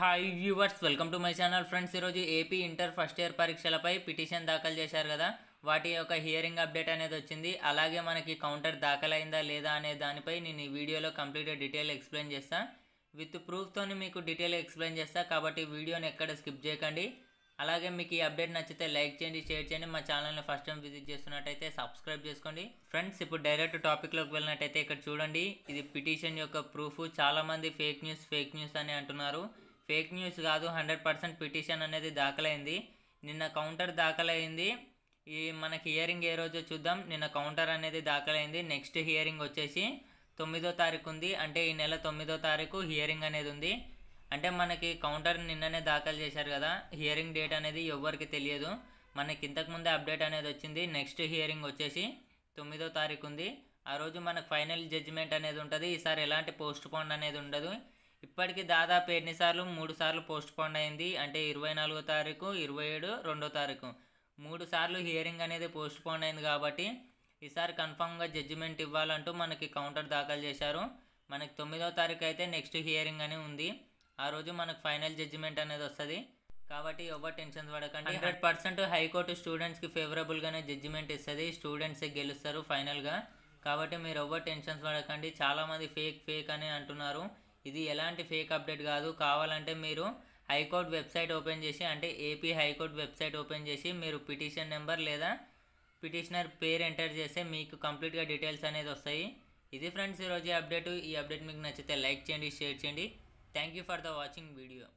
hi viewers welcome to my channel friends ఈరోజు AP inter first year పరీక్షలపై petition దాఖలు చేశారు కదా వాటి యొక్క హియరింగ్ అప్డేట్ అనేది వచ్చింది అలాగే మనకి కౌంటర్ దాఖలైందా లేదా అనే దానిపై నేను ఈ వీడియోలో కంప్లీట్ డీటెయిల్ ఎక్స్ప్లెయిన్ చేస్తా విత్ ప్రూఫ్తో మీకు డీటెయిల్ ఎక్స్ప్లెయిన్ చేస్తా కాబట్టి వీడియోని ఎక్కడ స్కిప్ చేయకండి అలాగే మీకు ఈ అప్డేట్ నచ్చితే లైక్ చేయండి షేర్ చేయండి మా ఛానల్ని ఫస్ట్ టైం విజిట్ చేస్తున్నట్టయితే సబ్స్క్రైబ్ చేసుకోండి ఫ్రెండ్స్ ఇప్పుడు డైరెక్ట్ టాపిక్లోకి వెళ్ళినట్టయితే ఇక్కడ చూడండి ఇది పిటిషన్ యొక్క ప్రూఫ్ చాలామంది ఫేక్ న్యూస్ ఫేక్ న్యూస్ అని అంటున్నారు ఫేక్ న్యూస్ కాదు హండ్రెడ్ పర్సెంట్ పిటిషన్ అనేది దాఖలైంది నిన్న కౌంటర్ దాఖలైంది ఈ మనకి హియరింగ్ ఏ రోజో చూద్దాం నిన్న కౌంటర్ అనేది దాఖలైంది నెక్స్ట్ హియరింగ్ వచ్చేసి తొమ్మిదో తారీఖు ఉంది అంటే ఈ నెల తొమ్మిదో తారీఖు హియరింగ్ అనేది ఉంది అంటే మనకి కౌంటర్ నిన్ననే దాఖలు చేశారు కదా హియరింగ్ డేట్ అనేది ఎవరికి తెలియదు మనకి ఇంతకుముందే అప్డేట్ అనేది వచ్చింది నెక్స్ట్ హియరింగ్ వచ్చేసి తొమ్మిదో తారీఖు ఉంది ఆ రోజు మనకు ఫైనల్ జడ్జిమెంట్ అనేది ఉంటుంది ఈసారి ఎలాంటి పోస్ట్ పోన్ అనేది ఉండదు ఇప్పటికి దాదాపు ఎన్నిసార్లు మూడు సార్లు పోస్ట్ పోన్ అయింది అంటే ఇరవై నాలుగో తారీఖు ఇరవై ఏడు రెండో తారీఖు మూడు సార్లు హియరింగ్ అనేది పోస్ట్ పోన్ అయింది కాబట్టి ఈసారి కన్ఫామ్గా జడ్జిమెంట్ ఇవ్వాలంటూ మనకి కౌంటర్ దాఖలు చేశారు మనకి తొమ్మిదో తారీఖు అయితే నెక్స్ట్ హియరింగ్ అని ఉంది ఆ రోజు మనకు ఫైనల్ జడ్జిమెంట్ అనేది వస్తుంది కాబట్టి ఎవరు టెన్షన్ పడకండి హండ్రెడ్ పర్సెంట్ హైకోర్టు స్టూడెంట్స్కి ఫేవరబుల్గానే జడ్జిమెంట్ ఇస్తుంది స్టూడెంట్సే గెలుస్తారు ఫైనల్గా కాబట్టి మీరు ఎవరు టెన్షన్స్ పడకండి చాలామంది ఫేక్ ఫేక్ అని అంటున్నారు ఇది ఎలాంటి ఫేక్ అప్డేట్ కాదు కావాలంటే మీరు హైకోర్టు వెబ్సైట్ ఓపెన్ చేసి అంటే ఏపీ హైకోర్టు వెబ్సైట్ ఓపెన్ చేసి మీరు పిటిషన్ నెంబర్ లేదా పిటిషనర్ పేరు ఎంటర్ చేస్తే మీకు కంప్లీట్గా డీటెయిల్స్ అనేది వస్తాయి ఇది ఫ్రెండ్స్ ఈరోజు అప్డేటు ఈ అప్డేట్ మీకు నచ్చితే లైక్ చేయండి షేర్ చేయండి thank you for the watching video